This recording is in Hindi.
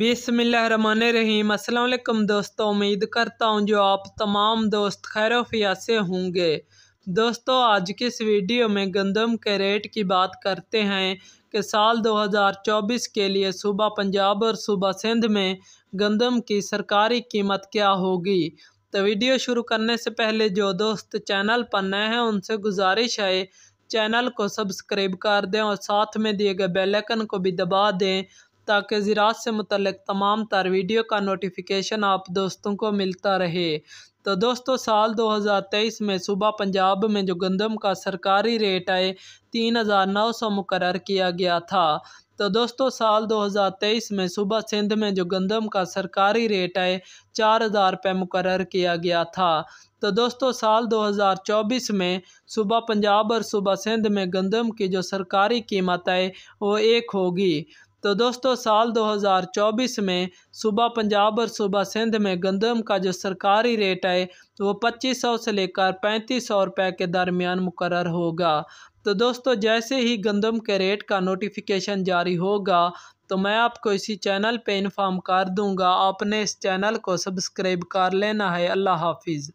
बिसमिल्ल रहीम असलम दोस्तों उम्मीद करता हूँ जो आप तमाम दोस्त खैर खैरफिया से होंगे दोस्तों आज के इस वीडियो में गंदम के रेट की बात करते हैं कि साल 2024 के लिए सुबह पंजाब और सुबह सिंध में गंदम की सरकारी कीमत क्या होगी तो वीडियो शुरू करने से पहले जो दोस्त चैनल पर नए हैं उनसे गुजारिश है चैनल को सब्सक्राइब कर दें और साथ में दिए गए बेल आइकन को भी दबा दें ताकि ज़रात से मुतक तमाम तर वीडियो का नोटिफिकेशन आप दोस्तों को मिलता रहे तो दोस्तों साल 2023 में सुबह पंजाब में जो गंदम का सरकारी रेट आए तीन हज़ार नौ सौ मुकर किया गया था तो दोस्तों साल 2023 में सुबह सिंध में जो गंदम का सरकारी रेट है चार हज़ार रुपये मुकर किया गया था तो दोस्तों साल 2024 में सुबह पंजाब और सुबह सिंध में गंदम की जो सरकारी कीमत है वो एक होगी तो दोस्तों साल 2024 में सुबह पंजाब और सुबह सिंध में गंदम का जो सरकारी रेट है वो 2500 से लेकर 3500 रुपए के दरमियान मुकर होगा तो दोस्तों जैसे ही गंदम के रेट का नोटिफिकेशन जारी होगा तो मैं आपको इसी चैनल पे इन्फॉर्म कर दूंगा आपने इस चैनल को सब्सक्राइब कर लेना है अल्लाह हाफिज़